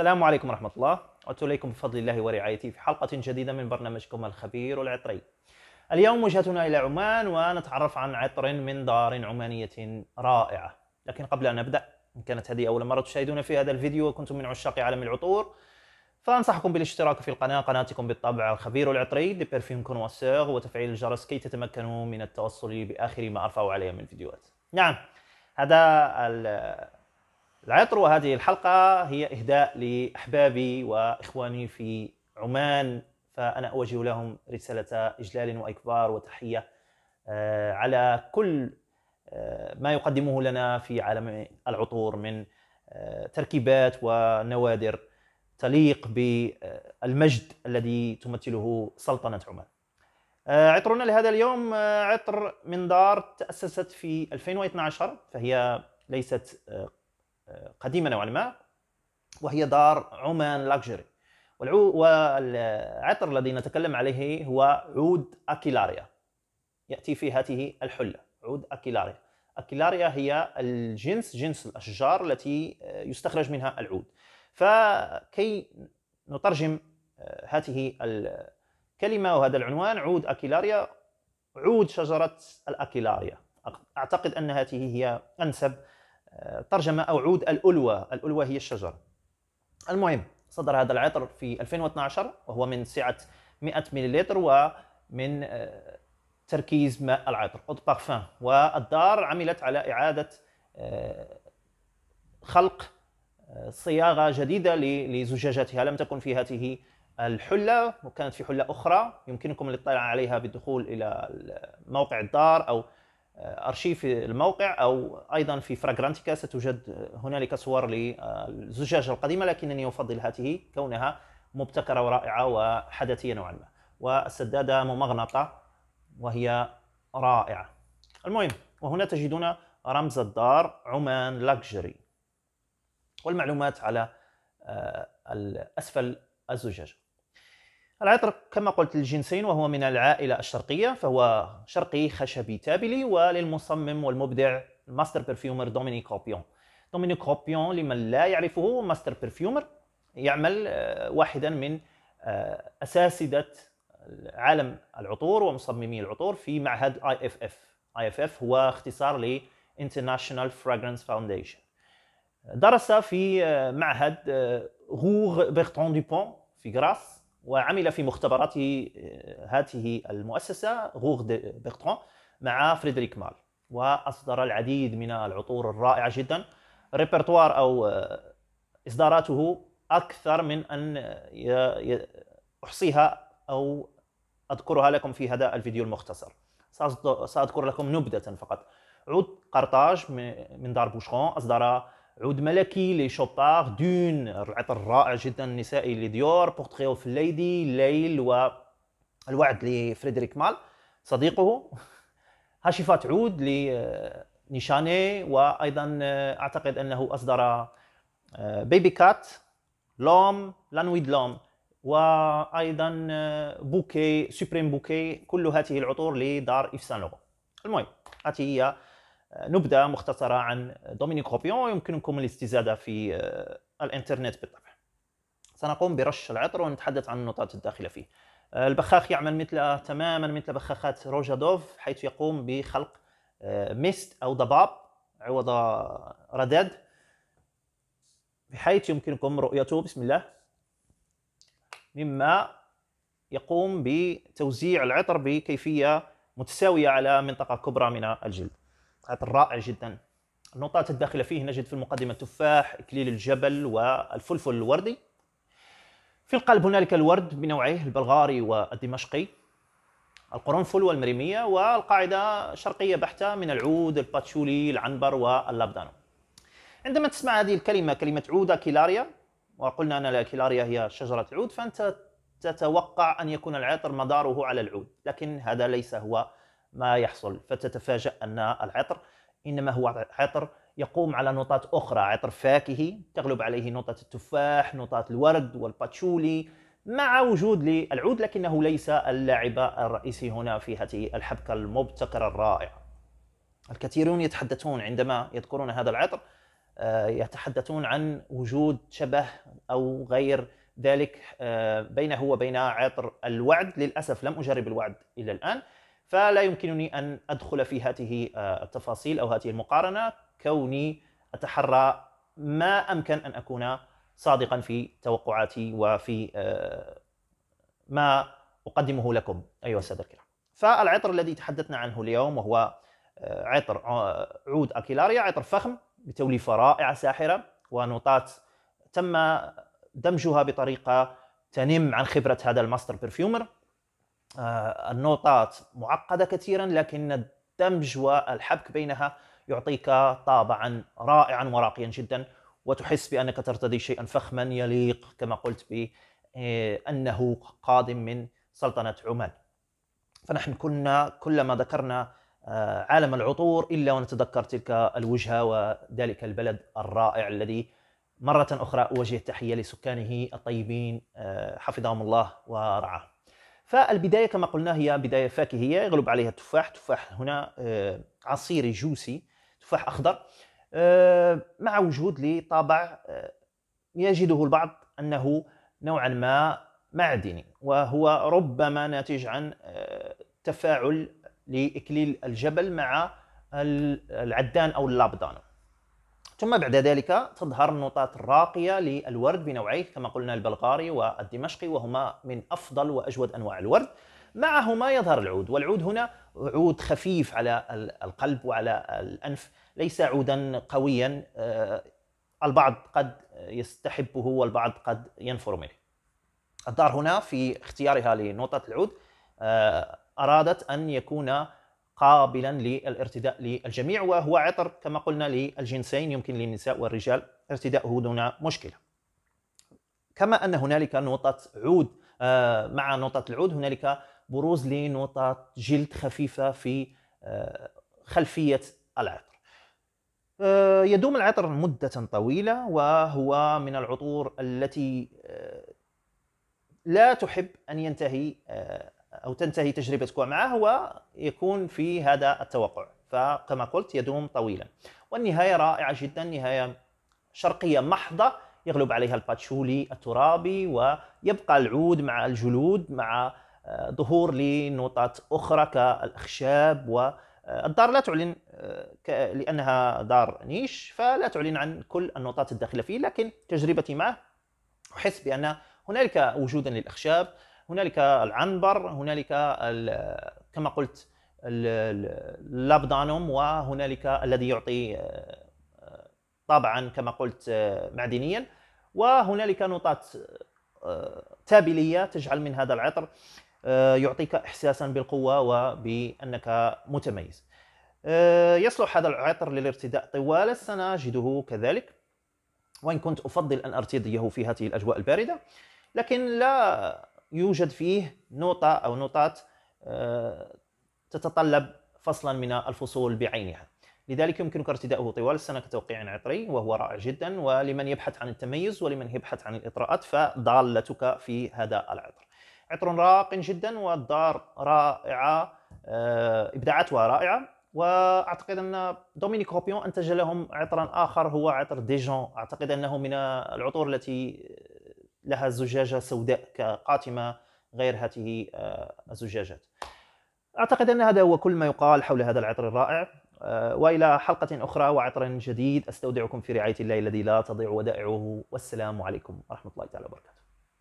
السلام عليكم ورحمة الله عدت إليكم بفضل الله ورعايته في حلقة جديدة من برنامجكم الخبير العطري اليوم وجهتنا إلى عمان ونتعرف عن عطر من دار عمانية رائعة لكن قبل أن نبدأ إن كانت هذه أول مرة تشاهدون في هذا الفيديو وكنتم من عشاق عالم العطور فأنصحكم بالاشتراك في القناة قناتكم بالطبع الخبير العطري دي كونواسيغ وتفعيل الجرس كي تتمكنوا من التوصل بآخر ما أرفع عليه من فيديوهات نعم هذا العطر وهذه الحلقة هي إهداء لأحبابي وإخواني في عمان فأنا أوجه لهم رسالة إجلال وإكبار وتحية آه، على كل آه، ما يقدمه لنا في عالم العطور من آه، تركيبات ونوادر تليق بالمجد الذي تمثله سلطنة عمان عطرنا لهذا اليوم عطر من دار تأسست في 2012 فهي ليست قديمه نوعا ما وهي دار عمان لاكجري والعطر الذي نتكلم عليه هو عود أكيلاريا يأتي في هذه الحلة عود أكيلاريا أكيلاريا هي الجنس جنس الأشجار التي آه، يستخرج منها العود فكي نترجم آه، هذه الكلمة وهذا العنوان عود أكيلاريا عود شجرة الأكيلاريا أعتقد أن هذه هي أنسب ترجمة او عود الالوه، الالوه هي الشجره. المهم صدر هذا العطر في 2012 وهو من سعه 100 مللتر ومن آه، تركيز ماء العطر اود بارفان والدار عملت على اعاده آه، خلق آه، صياغه جديده لزجاجاتها لم تكن في هذه الحله وكانت في حله اخرى يمكنكم الاطلاع عليها بالدخول الى موقع الدار او ارشيف الموقع او ايضا في فراغرانتيكا ستوجد هنالك صور للزجاجه القديمه لكنني افضل هذه كونها مبتكره ورائعه وحدثيه نوعا ما والسداده ممغنطه وهي رائعه المهم وهنا تجدون رمز الدار عمان لاكجري والمعلومات على آه، اسفل الزجاجه العطر كما قلت الجنسين وهو من العائلة الشرقية فهو شرقي خشبي تابلي وللمصمم والمبدع الماستر برفيومر دومينيك كوبيون دومينيك كوبيون لمن لا يعرفه ماستر برفيومر يعمل آه، واحدا من آه، أساسدة عالم العطور ومصممي العطور في معهد اي اي اف اف اف اف هو اختصار ل International Fragrance Foundation درس في آه، معهد غوغ بيرتون دوبون في غراس وعمل في مختبرات هذه آه، المؤسسة غوغ دي بيرتران مع فريدريك مال وأصدر العديد من العطور الرائعة جدا ريبرتوار أو آه، إصداراته أكثر من أن أحصيها أو أذكرها لكم في هذا الفيديو المختصر سأذكر لكم نبذة فقط عود قرطاج من دار بوشخون أصدر عود ملكي لي شوبار دون العطر الرائع جدا النسائي لديور بورتري اوف ليدي ليل و الوعد لفريدريك مال صديقه هاشفات عود لنيشاني آه، وايضا آه، اعتقد انه اصدر بيبي آه، كات لوم لانويد لوم وايضا بوكي سوبريم بوكي كل هذه العطور لدار ايف سان لوغو المهم هذه هي نبدا مختصره عن دومينيك روبيون يمكنكم الاستزاده في آه، الانترنت بالطبع سنقوم برش العطر ونتحدث عن النقاط الداخله فيه آه، البخاخ يعمل مثل آه، تماما مثل بخاخات روجادوف حيث يقوم بخلق ميست او ضباب عوض رداد بحيث يمكنكم رؤيته بسم الله مما يقوم بتوزيع العطر بكيفيه متساويه على منطقه كبرى من الجلد عطر رائع جدا النقطات الداخله فيه نجد في المقدمه التفاح اكليل الجبل والفلفل الوردي في القلب هنالك الورد بنوعيه البلغاري والدمشقي القرنفل والمريمية والقاعدة شرقية بحتة من العود الباتشولي العنبر واللابدانو عندما تسمع هذه الكلمة كلمة عود كيلاريا وقلنا أن الكيلاريا هي شجرة عود فأنت تتوقع أن يكون العطر مداره على العود لكن هذا ليس هو ما يحصل فتتفاجأ أن العطر إنما هو عطر يقوم على نوطات أخرى عطر فاكهي تغلب عليه نوطات التفاح نوطات الورد والباتشولي مع وجود للعود لكنه ليس اللاعب الرئيسي هنا في هذه الحبكة المبتكرة الرائعة الكثيرون يتحدثون عندما يذكرون هذا العطر آه، يتحدثون عن وجود شبه أو غير ذلك آه، بينه وبين عطر الوعد للأسف لم أجرب الوعد إلى الآن فلا يمكنني أن أدخل في هذه آه، التفاصيل أو هذه المقارنة كوني أتحرى ما أمكن أن أكون صادقا في توقعاتي وفي آه، ما أقدمه لكم أيها السادة الكرام فالعطر الذي تحدثنا عنه اليوم وهو آه، عطر عود أكيلاريا عطر فخم بتوليفة رائعة ساحرة ونوتات تم دمجها بطريقة تنم عن خبرة هذا الماستر برفيومر آه، النوطات معقده كثيرا لكن الدمج والحبك بينها يعطيك طابعا رائعا وراقيا جدا وتحس بانك ترتدي شيئا فخما يليق كما قلت بانه آه، قادم من سلطنه عمان. فنحن كنا كلما ذكرنا آه، عالم العطور الا ونتذكر تلك الوجهه وذلك البلد الرائع الذي مره اخرى اوجه التحيه لسكانه الطيبين حفظهم الله ورعاهم. فالبداية كما قلنا هي بداية فاكهية يغلب عليها التفاح تفاح هنا آه، عصيري جوسي تفاح أخضر آه، مع وجود لطابع آه، يجده البعض أنه نوعا ما معدني وهو ربما ناتج عن تفاعل لإكليل الجبل مع العدان أو اللابدانو ثم بعد ذلك تظهر النوطات الراقية للورد بنوعيه كما قلنا البلغاري والدمشقي وهما من أفضل وأجود أنواع الورد معهما يظهر العود والعود هنا عود خفيف على القلب وعلى الأنف ليس عودا قويا آه، البعض قد يستحبه والبعض قد ينفر منه الدار هنا في اختيارها لنوطة العود آه، أرادت أن يكون قابلا للارتداء للجميع وهو عطر كما قلنا للجنسين يمكن للنساء والرجال ارتداؤه دون مشكله كما ان هنالك نقطه عود آه، مع نقطه العود هنالك بروز لنقطه جلد خفيفه في آه، خلفيه العطر آه، يدوم العطر مدة طويلة وهو من العطور التي لا تحب أن ينتهي او تنتهي تجربتك معه ويكون في هذا التوقع فكما قلت يدوم طويلا والنهايه رائعه جدا نهايه شرقيه محضه يغلب عليها الباتشولي الترابي ويبقى العود مع الجلود مع آه، ظهور لنوطات اخرى كالاخشاب والدار لا تعلن آه، لانها دار نيش فلا تعلن عن كل النوطات الداخله فيه لكن تجربتي معه احس بان هنالك وجودا للاخشاب هنالك العنبر هنالك كما قلت اللابدانوم وهنالك الذي يعطي آه، طابعا كما قلت آه، معدنيا وهنالك نوطات آه، تابليه تجعل من هذا العطر يعطيك احساسا بالقوه وبانك متميز يصلح هذا العطر للارتداء طوال السنه اجده كذلك وان كنت افضل ان ارتديه في هذه الاجواء البارده لكن لا يوجد فيه نوطة أو نوطات آه، تتطلب فصلا من الفصول بعينها لذلك يمكنك ارتدائه طوال السنة كتوقيع عطري وهو رائع جدا ولمن يبحث عن التميز ولمن يبحث عن الإطراءات فضالتك في هذا العطر عطر راق جدا والدار رائعة آه، إبداعاتها رائعة واعتقد ان دومينيك هوبيون انتج لهم عطرا اخر هو عطر ديجون اعتقد انه من العطور التي لها زجاجه سوداء كقاتمة غير هذه آه، الزجاجات. اعتقد ان هذا هو كل ما يقال حول هذا العطر الرائع آه، والى حلقه اخرى وعطر جديد استودعكم في رعايه الله الذي لا تضيع ودائعه والسلام عليكم ورحمه الله تعالى وبركاته.